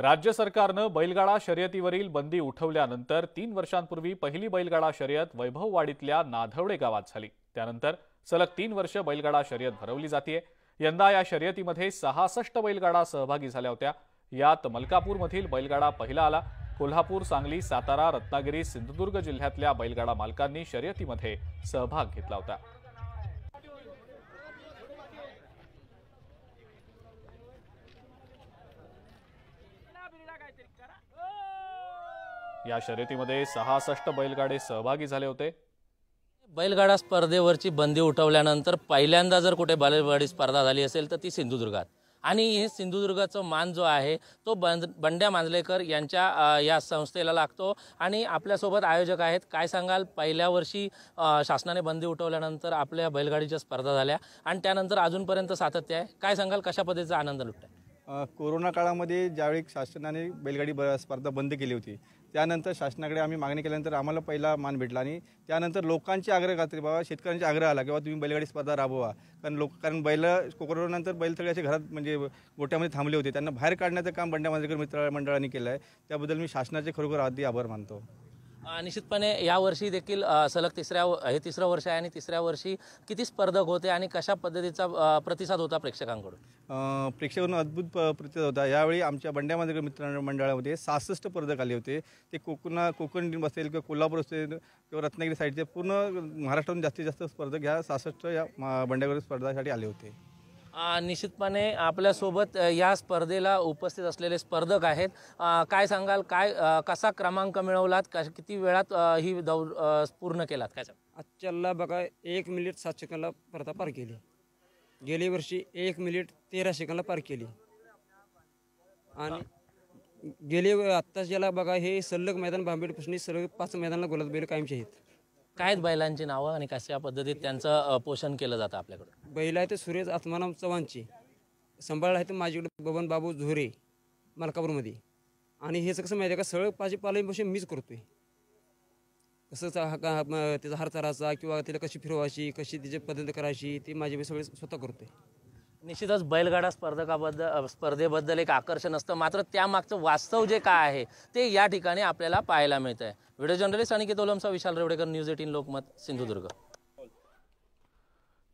राज्य सरकारनं बैलगाडा शर्यतीवरील बंदी उठवल्यानंतर तीन वर्षांपूर्वी पहिली बैलगाडा शर्यत वैभववाडीतल्या नाधवडे गावात झाली त्यानंतर सलग तीन वर्ष बैलगाडा शर्यत भरवली जाते यंदा या शर्यतीमध्ये सहासष्ट बैलगाडा सहभागी झाल्या होत्या यात मलकापूरमधील बैलगाडा पहिला आला कोल्हापूर सांगली सातारा रत्नागिरी सिंधुदुर्ग जिल्ह्यातल्या बैलगाडा मालकांनी शर्यतीमध्ये सहभाग घेतला होता या शर्यतीमध्ये सहासष्ट बैलगाडे सहभागी झाले होते बैलगाडा स्पर्धेवरची बंदी उठवल्यानंतर पहिल्यांदा जर कुठे बैलगाडी स्पर्धा झाली असेल तर ती सिंधुदुर्गात आणि हे सिंधुदुर्गाचा मान जो आहे तो बंद बंड्या मांजलेकर यांच्या या संस्थेला लागतो आणि आपल्यासोबत आयोजक आहेत काय सांगाल पहिल्या वर्षी शासनाने बंदी उठवल्यानंतर आपल्या बैलगाडीच्या स्पर्धा झाल्या आणि त्यानंतर अजूनपर्यंत सातत्य आहे काय सांगाल कशा पद्धतीचा आनंद लुटत कोरोना काळामध्ये ज्यावेळी शासनाने बैलगाडी ब स्पर्धा बंद केली होती त्यानंतर शासनाकडे आम्ही मागणी केल्यानंतर आम्हाला पहिला मान भेटला आणि त्यानंतर लोकांची आग्रह खात्री बाबा शेतकऱ्यांचा आग्रह आला किंवा तुम्ही बैलगाडी स्पर्धा राबवा कारण लोक कारण बैल कोरोनानंतर बैल सगळे असे घरात म्हणजे गोट्यामध्ये थांबले होते त्यांना बाहेर काढण्याचं काम बंड्या मित्र मंडळाने केलं आहे त्याबद्दल मी शासनाचे खरोखर आधी आभार मानतो निश्चितपणे यावर्षी देखील सलग तिसऱ्या हे तिसरं वर्ष आहे आणि तिसऱ्या वर्षी किती स्पर्धक होते आणि कशा पद्धतीचा प्रतिसाद होता प्रेक्षकांकडून प्रेक्षकांना अद्भुत प्रतिसाद होता यावेळी आमच्या बंड्यामध्ये मित्र मंडळामध्ये सहासष्ट स्पर्धक आले होते ते कोकणा कोकण असेल किंवा कोल्हापूर असेल किंवा रत्नागिरी साईडचे पूर्ण महाराष्ट्रातून जास्तीत जास्त स्पर्धक ह्या सहासष्ट या बंड्यावर स्पर्धासाठी आले होते निश्चितपणे आपल्यासोबत या स्पर्धेला उपस्थित असलेले स्पर्धक आहेत काय सांगाल काय कसा क्रमांक मिळवलात कश किती वेळात ही दौ पूर्ण केलात काय सांग आजच्याला बघा एक मिनिट सात सेकंदला स्पर्धा पार केली गेली वर्षी एक मिनिट तेरा सेकंदला पार केली आणि गेले आत्ताच ज्याला बघा हे सल्लग मैदान बांबेडपासून सलग पाच मैदानाला गोलंदबेल कायमचे आहेत काय बैलांची नावं आणि कशा पद्धतीत त्यांचं पोषण केलं जातं आपल्याकडं बैल आहे ते सुरेश आत्माराम चव्हाणची संभाळ आहे ते माझ्याकडे बबन बाबू झोरे मालकापूरमध्ये आणि हे कसं माहिती आहे का सगळं माझे मीच करतोय आहे हा का त्याचा त्याचा किंवा तिला कशी फिरवायची कशी तिची पद्धत करायची ते माझी मी सगळे स्वतः करतोय निश्चितच बैलगाडा स्पर्धकाबद्दल स्पर्धेबद्दल एक आकर्षण असतं मात्र त्यामागचं वास्तव जे काय आहे ते या ठिकाणी आपल्याला पाहायला मिळतंय आहे video journalist Aniket Vishal Revdekar news eighteen Lokmat Sindhudurg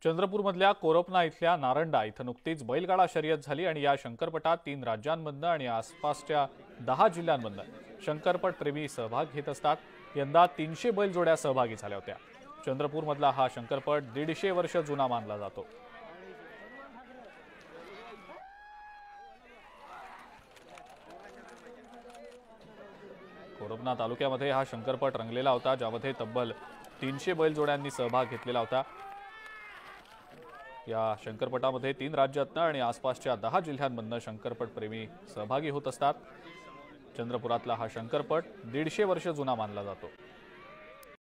चंद्रपूरमधल्या कोरोपना इथल्या नारंडा इथं नुकतीच बैलगाडा शर्यत झाली आणि या शंकरपटात तीन राज्यांमधनं आणि आसपासच्या दहा जिल्ह्यांमधनं शंकरपट प्रेमी सहभाग घेत असतात यंदा तीनशे जोड्या सहभागी झाल्या होत्या चंद्रपूरमधला हा शंकरपट दीडशे वर्ष जुना मानला जातो कोरबना तालुक्यामध्ये हा शंकरपट रंगलेला होता ज्यामध्ये तब्बल तीनशे बैलजोड्यांनी सहभाग घेतलेला होता या शंकरपटामध्ये तीन राज्यातनं आणि आसपासच्या दहा जिल्ह्यांमधनं शंकरपट प्रेमी सहभागी होत असतात चंद्रपुरातला हा शंकरपट दीडशे वर्ष जुना मानला जातो